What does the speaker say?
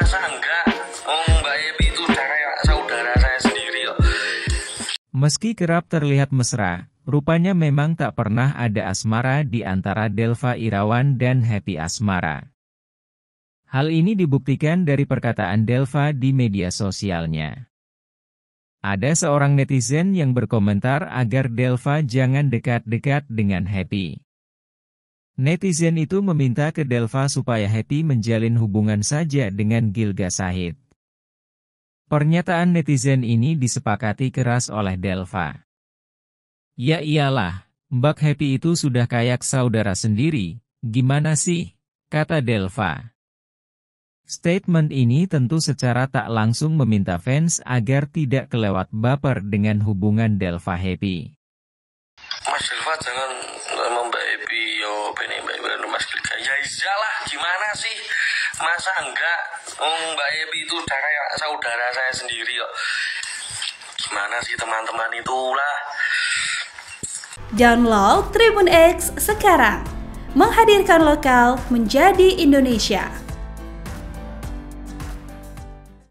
masa enggak oh Mbak Yebi itu kayak saudara saya sendiri Yuk. meski kerap terlihat mesra rupanya memang tak pernah ada asmara di antara Delva Irawan dan Happy Asmara Hal ini dibuktikan dari perkataan Delva di media sosialnya. Ada seorang netizen yang berkomentar agar Delva jangan dekat-dekat dengan Happy. Netizen itu meminta ke Delva supaya Happy menjalin hubungan saja dengan Gilga Sahid. Pernyataan netizen ini disepakati keras oleh Delva. Ya iyalah, Mbak Happy itu sudah kayak saudara sendiri, gimana sih? kata Delva. Statement ini tentu secara tak langsung meminta fans agar tidak kelewat baper dengan hubungan Delva Happy. Mas Silva jangan Ebi eh, yo Ebi dan Mas Gilga ya iyalah gimana sih masa enggak hmm, Mbak Ebi itu udah kayak saudara saya sendiri yo gimana sih teman-teman itulah Download Tribun X sekarang menghadirkan lokal menjadi Indonesia.